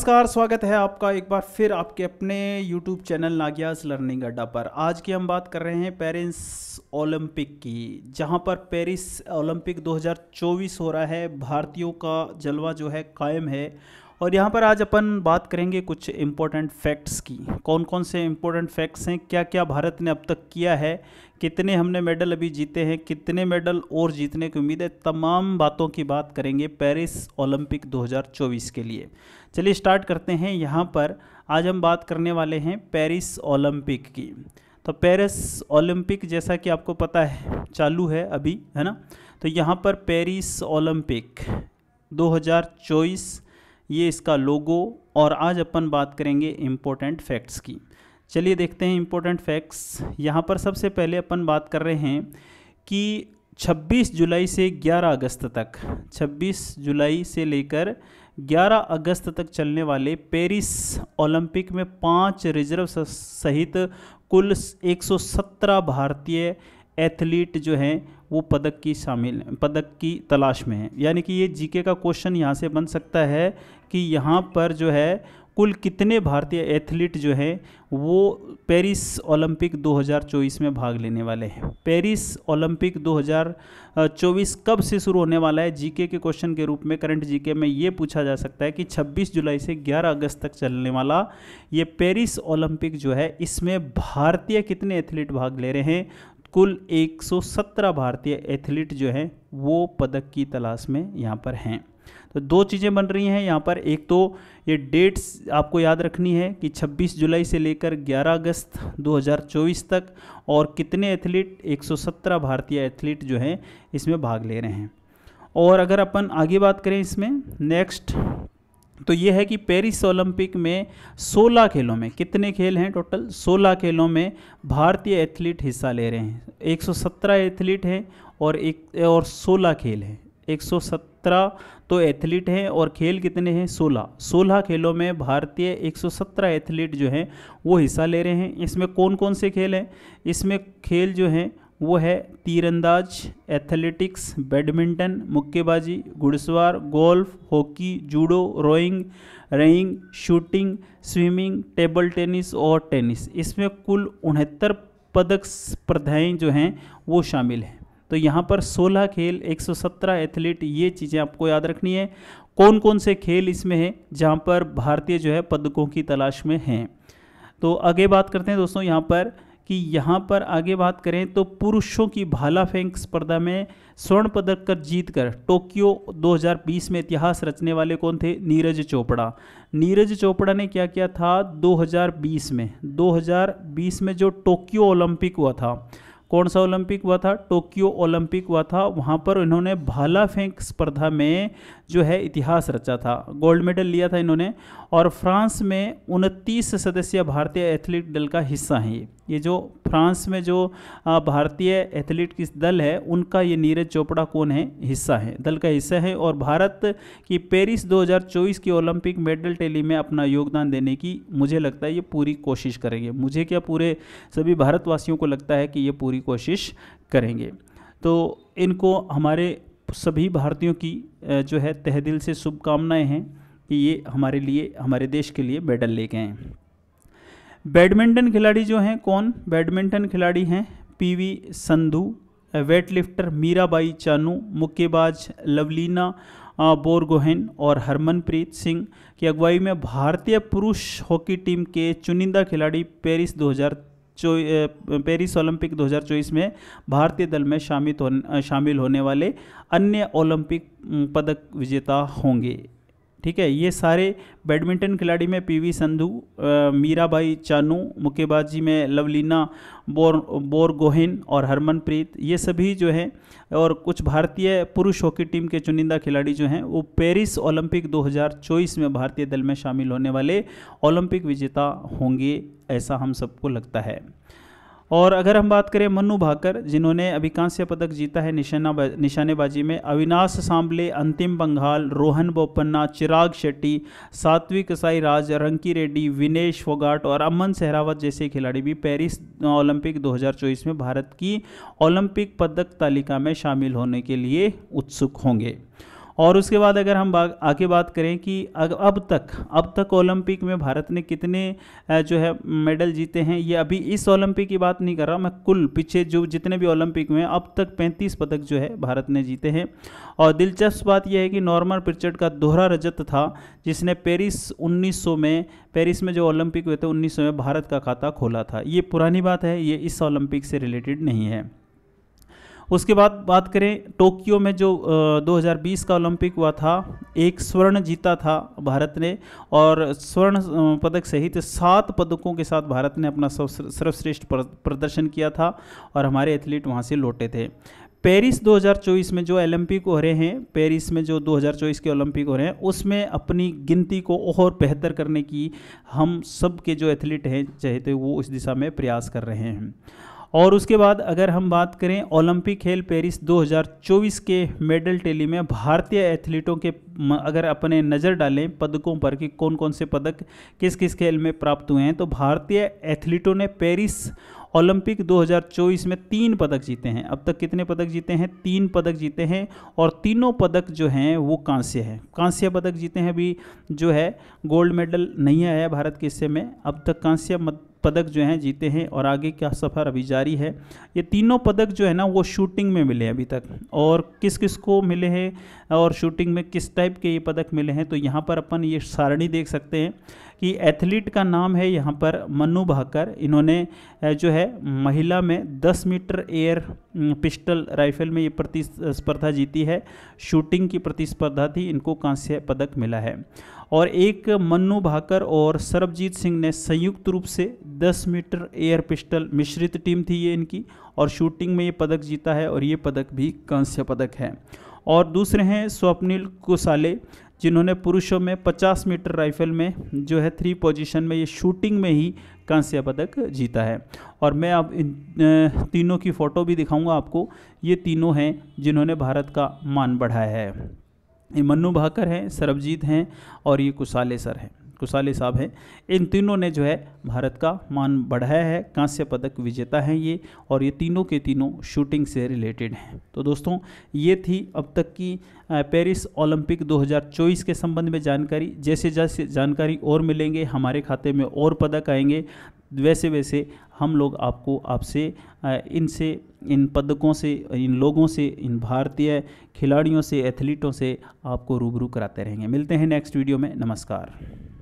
नमस्कार स्वागत है आपका एक बार फिर आपके अपने YouTube चैनल नागियाज लर्निंग अड्डा पर आज की हम बात कर रहे हैं पेरिस ओलंपिक की जहां पर पेरिस ओलंपिक 2024 हो रहा है भारतीयों का जलवा जो है कायम है और यहाँ पर आज अपन बात करेंगे कुछ इम्पोर्टेंट फैक्ट्स की कौन कौन से इम्पोर्टेंट फैक्ट्स हैं क्या क्या भारत ने अब तक किया है कितने हमने मेडल अभी जीते हैं कितने मेडल और जीतने की उम्मीद है तमाम बातों की बात करेंगे पेरिस ओलंपिक 2024 के लिए चलिए स्टार्ट करते हैं यहाँ पर आज हम बात करने वाले हैं पेरिस ओलंपिक की तो पेरिस ओलंपिक जैसा कि आपको पता है चालू है अभी है ना तो यहाँ पर पेरिस ओलंपिक दो ये इसका लोगो और आज अपन बात करेंगे इम्पोर्टेंट फैक्ट्स की चलिए देखते हैं इम्पोर्टेंट फैक्ट्स यहाँ पर सबसे पहले अपन बात कर रहे हैं कि 26 जुलाई से 11 अगस्त तक 26 जुलाई से लेकर 11 अगस्त तक चलने वाले पेरिस ओलंपिक में पांच रिजर्व सहित कुल 117 भारतीय एथलीट जो हैं वो पदक की शामिल पदक की तलाश में है यानी कि ये जीके का क्वेश्चन यहाँ से बन सकता है कि यहाँ पर जो है कुल कितने भारतीय एथलीट जो हैं वो पेरिस ओलंपिक 2024 में भाग लेने वाले हैं पेरिस ओलंपिक 2024 कब से शुरू होने वाला है जीके के क्वेश्चन के रूप में करंट जीके में ये पूछा जा सकता है कि 26 जुलाई से 11 अगस्त तक चलने वाला ये पेरिस ओलंपिक जो है इसमें भारतीय कितने एथलीट भाग ले रहे हैं कुल 117 भारतीय एथलीट जो है वो पदक की तलाश में यहाँ पर हैं तो दो चीज़ें बन रही हैं यहाँ पर एक तो ये डेट्स आपको याद रखनी है कि 26 जुलाई से लेकर 11 अगस्त 2024 तक और कितने एथलीट 117 भारतीय एथलीट जो हैं इसमें भाग ले रहे हैं और अगर अपन आगे बात करें इसमें नेक्स्ट तो ये है कि पेरिस ओलंपिक में 16 खेलों में कितने खेल हैं टोटल 16 खेलों में भारतीय एथलीट हिस्सा ले रहे हैं 117 एथलीट हैं और एक और 16 खेल हैं 117 तो एथलीट हैं और खेल कितने हैं 16 16 खेलों में भारतीय 117 एथलीट जो हैं वो हिस्सा ले रहे हैं इसमें कौन कौन से खेल हैं इसमें खेल जो हैं वो है तीरंदाज एथलेटिक्स बैडमिंटन मुक्केबाजी घुड़सवार golf hockey judo rowing running shooting swimming table tennis और टेनिस इसमें कुल उनहत्तर पदक स्पर्धाएँ जो हैं वो शामिल हैं तो यहाँ पर 16 खेल 117 एथलीट ये चीज़ें आपको याद रखनी है कौन कौन से खेल इसमें हैं जहाँ पर भारतीय जो है पदकों की तलाश में हैं तो आगे बात करते हैं दोस्तों यहाँ पर कि यहाँ पर आगे बात करें तो पुरुषों की भाला फेंक स्पर्धा में स्वर्ण पदक कर जीत कर टोक्यो 2020 में इतिहास रचने वाले कौन थे नीरज चोपड़ा नीरज चोपड़ा ने क्या किया था 2020 में 2020 में जो टोक्यो ओलंपिक हुआ था कौन सा ओलंपिक हुआ था टोक्यो ओलंपिक हुआ था वहाँ पर इन्होंने भाला फेंक स्पर्धा में जो है इतिहास रचा था गोल्ड मेडल लिया था इन्होंने और फ्रांस में उनतीस सदस्यीय भारतीय एथलीट दल का हिस्सा है ये ये जो फ्रांस में जो भारतीय एथलीट की दल है उनका ये नीरज चोपड़ा कौन है हिस्सा है दल का हिस्सा है और भारत की पेरिस 2024 की ओलंपिक मेडल टेली में अपना योगदान देने की मुझे लगता है ये पूरी कोशिश करेंगे मुझे क्या पूरे सभी भारतवासियों को लगता है कि ये पूरी पूरी कोशिश करेंगे तो इनको हमारे सभी भारतीयों की जो है तह दिल से शुभकामनाएँ हैं कि ये हमारे लिए हमारे देश के लिए मेडल लेके गए बैडमिंटन खिलाड़ी जो हैं कौन बैडमिंटन खिलाड़ी हैं पीवी संधू वेट लिफ्टर मीराबाई चानू मुक्केबाज लवलीना बोरगोहन और हरमनप्रीत सिंह की अगुवाई में भारतीय पुरुष हॉकी टीम के चुनिंदा खिलाड़ी पेरिस पेरिस ओलंपिक 2024 में भारतीय दल में शामिल होने शामिल होने वाले अन्य ओलंपिक पदक विजेता होंगे ठीक है ये सारे बैडमिंटन खिलाड़ी में पीवी संधु मीराबाई चानू मुक्केबाजी में लवलीना बोर बोरगोहिन और हरमनप्रीत ये सभी जो हैं और कुछ भारतीय पुरुष हॉकी टीम के चुनिंदा खिलाड़ी जो हैं वो पेरिस ओलंपिक 2024 में भारतीय दल में शामिल होने वाले ओलंपिक विजेता होंगे ऐसा हम सबको लगता है और अगर हम बात करें मनु भाकर जिन्होंने अभी कांस्य पदक जीता है निशाना निशानेबाजी में अविनाश सांबले अंतिम बंगाल रोहन बोपन्ना चिराग शेट्टी सात्विक साई राज रंकी रेड्डी विनेश फोगाट और अमन सहरावत जैसे खिलाड़ी भी पेरिस ओलंपिक 2024 में भारत की ओलंपिक पदक तालिका में शामिल होने के लिए उत्सुक होंगे और उसके बाद अगर हम आगे बात करें कि अब तक अब तक ओलंपिक में भारत ने कितने जो है मेडल जीते हैं ये अभी इस ओलंपिक की बात नहीं कर रहा मैं कुल पीछे जो जितने भी ओलंपिक में अब तक 35 पदक जो है भारत ने जीते हैं और दिलचस्प बात यह है कि नॉर्मल पिचर्ड का दोहरा रजत था जिसने पेरिस उन्नीस में पेरिस में जो ओलंपिक हुए थे उन्नीस में भारत का खाता खोला था ये पुरानी बात है ये इस ओलंपिक से रिलेटेड नहीं है उसके बाद बात करें टोक्यो में जो 2020 का ओलंपिक हुआ था एक स्वर्ण जीता था भारत ने और स्वर्ण पदक सहित सात पदकों के साथ भारत ने अपना सर्वश्रेष्ठ प्रदर्शन किया था और हमारे एथलीट वहाँ से लौटे थे पेरिस 2024 में जो ओलंपिक हो रहे हैं पेरिस में जो 2024 के ओलंपिक हो रहे हैं उसमें अपनी गिनती को और बेहतर करने की हम सब के जो एथलीट हैं चाहे थे तो वो इस दिशा में प्रयास कर रहे हैं और उसके बाद अगर हम बात करें ओलंपिक खेल पेरिस 2024 के मेडल टेली में भारतीय एथलीटों के अगर अपने नज़र डालें पदकों पर कि कौन कौन से पदक किस किस खेल में प्राप्त हुए हैं तो भारतीय एथलीटों ने पेरिस ओलंपिक 2024 में तीन पदक जीते हैं अब तक कितने पदक जीते हैं तीन पदक जीते हैं और तीनों पदक जो हैं वो कांस्य है कांस्य पदक जीते हैं अभी जो है गोल्ड मेडल नहीं आया भारत के हिस्से में अब तक कांस्य पदक जो हैं जीते हैं और आगे का सफ़र अभी जारी है ये तीनों पदक जो है ना वो शूटिंग में मिले हैं अभी तक और किस किस को मिले हैं और शूटिंग में किस टाइप के ये पदक मिले हैं तो यहाँ पर अपन ये सारणी देख सकते हैं कि एथलीट का नाम है यहाँ पर मनु भाकर इन्होंने जो है महिला में 10 मीटर एयर पिस्टल राइफल में ये प्रतिस्पर्धा जीती है शूटिंग की प्रतिस्पर्धा थी इनको कांस्य पदक मिला है और एक मन्नू भाकर और सरबजीत सिंह ने संयुक्त रूप से 10 मीटर एयर पिस्टल मिश्रित टीम थी ये इनकी और शूटिंग में ये पदक जीता है और ये पदक भी कांस्य पदक है और दूसरे हैं स्वप्निल कुसाले जिन्होंने पुरुषों में 50 मीटर राइफल में जो है थ्री पोजीशन में ये शूटिंग में ही कांस्य पदक जीता है और मैं अब इन तीनों की फ़ोटो भी दिखाऊंगा आपको ये तीनों हैं जिन्होंने भारत का मान बढ़ाया है ये मन्नू भाकर हैं सरबजीत हैं और ये कुशाले सर हैं कुशाले साहब हैं इन तीनों ने जो है भारत का मान बढ़ाया है कांस्य पदक विजेता हैं ये और ये तीनों के तीनों शूटिंग से रिलेटेड हैं तो दोस्तों ये थी अब तक की पेरिस ओलंपिक 2024 के संबंध में जानकारी जैसे जैसे जानकारी और मिलेंगे हमारे खाते में और पदक आएंगे वैसे वैसे हम लोग आपको आपसे इनसे इन पदकों से इन लोगों से इन भारतीय खिलाड़ियों से एथलीटों से आपको रूबरू कराते रहेंगे मिलते हैं नेक्स्ट वीडियो में नमस्कार